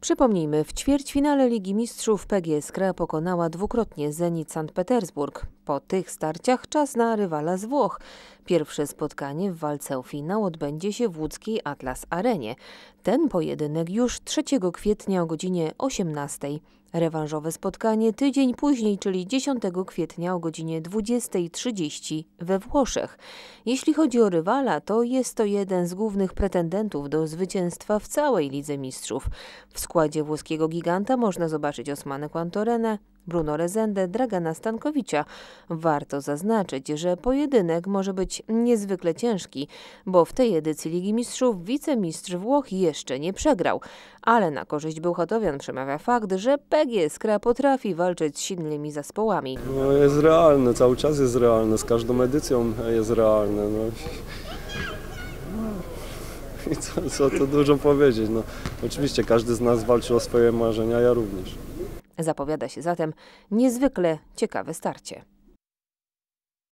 Przypomnijmy, w ćwierćfinale Ligi Mistrzów PGS Kra pokonała dwukrotnie Zenit Sankt Petersburg. Po tych starciach czas na rywala z Włoch. Pierwsze spotkanie w walce o finał odbędzie się w łódzkiej Atlas Arenie. Ten pojedynek już 3 kwietnia o godzinie 18. Rewanżowe spotkanie tydzień później, czyli 10 kwietnia o godzinie 20.30 we Włoszech. Jeśli chodzi o rywala, to jest to jeden z głównych pretendentów do zwycięstwa w całej Lidze Mistrzów. W składzie włoskiego giganta można zobaczyć Osmanę Quantorenę, Bruno Rezendę Dragana Stankowicza. Warto zaznaczyć, że pojedynek może być niezwykle ciężki, bo w tej edycji Ligi Mistrzów wicemistrz Włoch jeszcze nie przegrał. Ale na korzyść Bełchatowian przemawia fakt, że P.G.S.K. potrafi walczyć z silnymi zespołami. No jest realne, cały czas jest realne, z każdą edycją jest realne. No. I co, co tu dużo powiedzieć. No, oczywiście każdy z nas walczy o swoje marzenia, ja również. Zapowiada się zatem niezwykle ciekawe starcie.